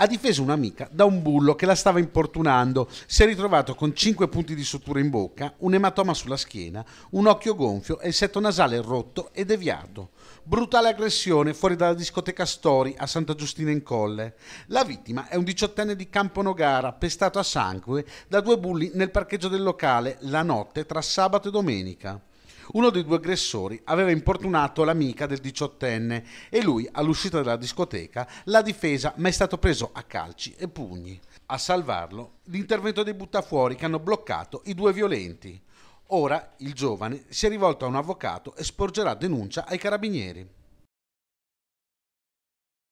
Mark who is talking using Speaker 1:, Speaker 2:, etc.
Speaker 1: ha difeso un'amica da un bullo che la stava importunando. Si è ritrovato con 5 punti di sutura in bocca, un ematoma sulla schiena, un occhio gonfio e il setto nasale rotto e deviato. Brutale aggressione fuori dalla discoteca Story a Santa Giustina in Colle. La vittima è un diciottenne di Campo Nogara, pestato a sangue da due bulli nel parcheggio del locale la notte tra sabato e domenica uno dei due aggressori aveva importunato l'amica del diciottenne e lui, all'uscita dalla discoteca, l'ha difesa ma è stato preso a calci e pugni. A salvarlo, l'intervento dei buttafuori che hanno bloccato i due violenti. Ora il giovane si è rivolto a un avvocato e sporgerà denuncia ai carabinieri.